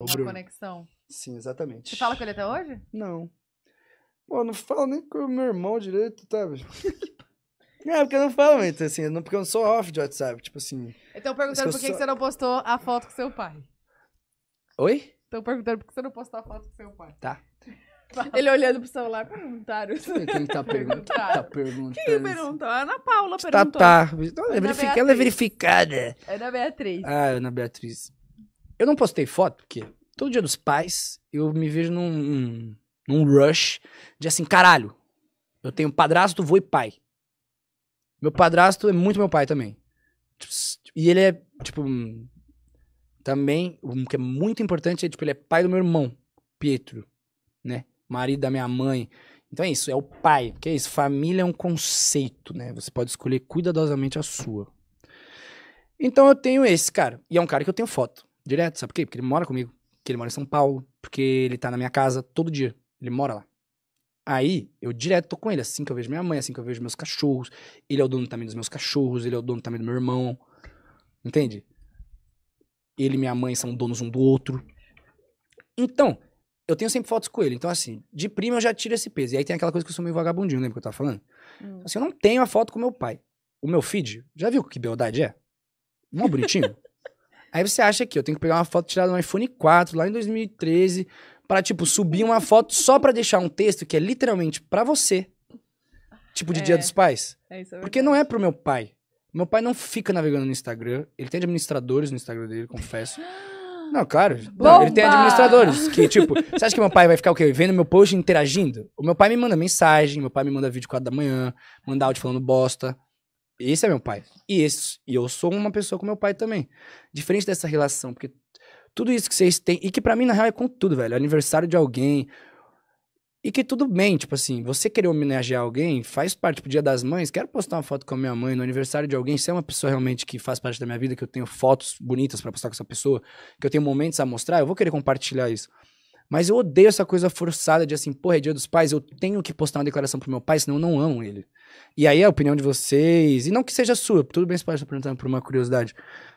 Uma conexão. Sim, exatamente. Você fala com ele até hoje? Não. Pô, não falo nem com o meu irmão direito, tá? É, porque eu não falo muito, assim, não, porque eu não sou off de WhatsApp, tipo assim. Então perguntando por que, que você não postou a foto com seu pai. Oi? Estão perguntando por que você não postou a foto com seu pai. Tá. Ele olhando pro celular, perguntaram. Quem tá, perguntando? tá perguntando? Quem perguntou? A Ana Paula perguntou. Tá, tá. Ela é verificada. Ana Beatriz. Ah, Ana Beatriz. Eu não postei foto, porque todo dia dos pais eu me vejo num, num rush de assim, caralho, eu tenho padrasto, vô e pai. Meu padrasto é muito meu pai também. Tipo, e ele é, tipo, também, o que é muito importante é, tipo, ele é pai do meu irmão, Pietro, né? Marido da minha mãe. Então é isso, é o pai, que é isso, família é um conceito, né? Você pode escolher cuidadosamente a sua. Então eu tenho esse cara, e é um cara que eu tenho foto. Direto, sabe por quê? Porque ele mora comigo, porque ele mora em São Paulo, porque ele tá na minha casa todo dia. Ele mora lá. Aí, eu direto tô com ele, assim que eu vejo minha mãe, assim que eu vejo meus cachorros. Ele é o dono também dos meus cachorros, ele é o dono também do meu irmão. Entende? Ele e minha mãe são donos um do outro. Então, eu tenho sempre fotos com ele. Então, assim, de prima eu já tiro esse peso. E aí tem aquela coisa que eu sou meio vagabundinho, lembra que eu tava falando? Hum. Assim, eu não tenho a foto com meu pai. O meu feed, já viu que beldade é? Mó bonitinho. Aí você acha que eu tenho que pegar uma foto tirada no iPhone 4, lá em 2013, para tipo, subir uma foto só para deixar um texto que é literalmente para você. Tipo de é, Dia dos Pais. É isso, é Porque não é pro meu pai. Meu pai não fica navegando no Instagram. Ele tem administradores no Instagram dele, confesso. Não, claro. Não, ele tem administradores. Que, tipo, você acha que meu pai vai ficar o quê? Vendo meu post interagindo? O meu pai me manda mensagem, meu pai me manda vídeo 4 da manhã, manda áudio falando bosta. Esse é meu pai. E, esse, e eu sou uma pessoa com meu pai também. Diferente dessa relação, porque tudo isso que vocês têm, e que para mim, na real, é com tudo, velho. Aniversário de alguém. E que tudo bem, tipo assim, você querer homenagear alguém, faz parte pro tipo, Dia das Mães. Quero postar uma foto com a minha mãe no aniversário de alguém. Se é uma pessoa realmente que faz parte da minha vida, que eu tenho fotos bonitas para postar com essa pessoa, que eu tenho momentos a mostrar, eu vou querer compartilhar isso. Mas eu odeio essa coisa forçada de assim, porra, é dia dos pais, eu tenho que postar uma declaração pro meu pai, senão eu não amo ele. E aí a opinião de vocês, e não que seja sua, tudo bem se pode estar perguntando por uma curiosidade,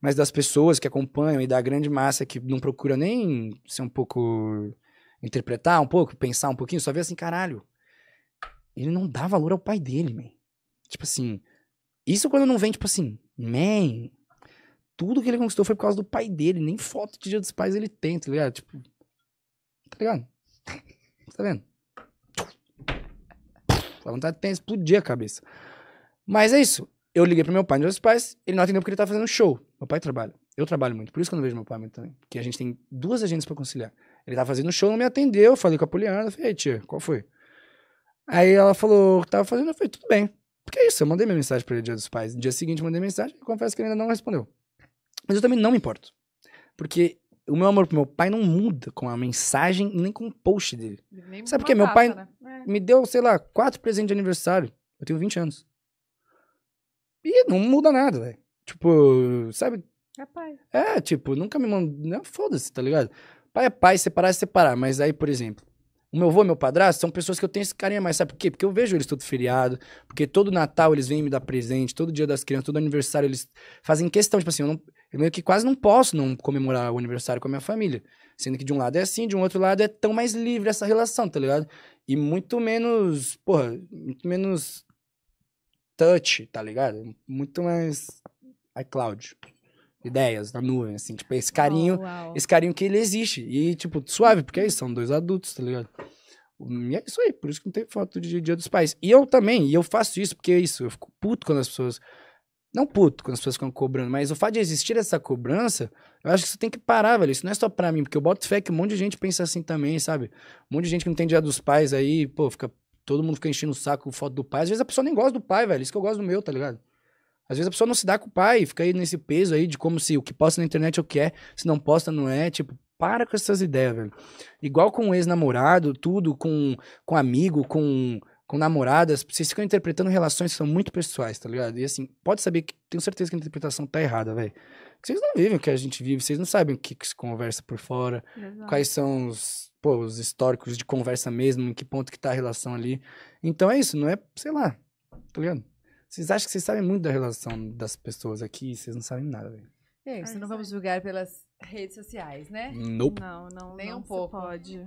mas das pessoas que acompanham e da grande massa que não procura nem ser um pouco. interpretar um pouco, pensar um pouquinho, só vê assim, caralho. Ele não dá valor ao pai dele, man. Tipo assim. Isso quando não vem, tipo assim, man, tudo que ele conquistou foi por causa do pai dele, nem foto de dia dos pais ele tem, tá ligado? Tipo, Tá ligado? Tá vendo? A vontade tem explodir a cabeça. Mas é isso. Eu liguei pro meu pai, meus pais, ele não atendeu porque ele tava fazendo show. Meu pai trabalha. Eu trabalho muito, por isso que eu não vejo meu pai muito também. Porque a gente tem duas agendas para conciliar. Ele tava fazendo show, não me atendeu. Eu falei com a Poliana, eu falei, tia, qual foi? Aí ela falou o que tava fazendo, eu falei, tudo bem. Porque é isso, eu mandei minha mensagem para ele dia dos pais. No dia seguinte, eu mandei mensagem e confesso que ele ainda não respondeu. Mas eu também não me importo. Porque o meu amor pro meu pai não muda com a mensagem nem com o post dele. Nem Sabe por quê? Meu pai né? É. me deu, sei lá, quatro presentes de aniversário. Eu tenho 20 anos. E não muda nada, velho. Tipo, sabe? É pai. É, tipo, nunca me mandou. foda-se, tá ligado? Pai é pai, separar é separar. Mas aí, por exemplo, o meu avô e meu padrasto são pessoas que eu tenho esse carinho mais. Sabe por quê? Porque eu vejo eles todo feriado, porque todo Natal eles vêm me dar presente, todo dia das crianças, todo aniversário eles fazem questão. Tipo assim, eu não, eu meio que quase não posso não comemorar o aniversário com a minha família. Sendo que de um lado é assim, de um outro lado é tão mais livre essa relação, tá ligado? E muito menos, porra, muito menos touch, tá ligado? Muito mais iCloud. Ideias na nuvem, assim, tipo, esse carinho, oh, esse carinho que ele existe. E, tipo, suave, porque aí é são dois adultos, tá ligado? E é isso aí, por isso que não tem foto de Dia dos Pais. E eu também, e eu faço isso, porque é isso, eu fico puto quando as pessoas não puto quando as pessoas ficam cobrando, mas o fato de existir essa cobrança, eu acho que você tem que parar, velho. Isso não é só pra mim, porque eu boto fé que um monte de gente pensa assim também, sabe? Um monte de gente que não tem dia dos pais aí, pô, fica. Todo mundo fica enchendo o saco foto do pai. Às vezes a pessoa nem gosta do pai, velho. Isso que eu gosto do meu, tá ligado? Às vezes a pessoa não se dá com o pai, fica aí nesse peso aí de como se o que posta na internet é o que é, se não posta, não é. Tipo, para com essas ideias, velho. Igual com ex-namorado, tudo, com, com amigo, com com namoradas, vocês ficam interpretando relações que são muito pessoais, tá ligado? E assim, pode saber que tenho certeza que a interpretação tá errada, velho. Vocês não vivem o que a gente vive, vocês não sabem o que, que se conversa por fora, Exato. quais são os, pô, os históricos de conversa mesmo, em que ponto que tá a relação ali. Então é isso, não é, sei lá, tá ligado? Vocês acham que vocês sabem muito da relação das pessoas aqui, vocês não sabem nada, velho. É, isso não vamos julgar pelas redes sociais, né? Nope. Não, não, nem não um pouco. Pode.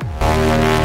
Thank you.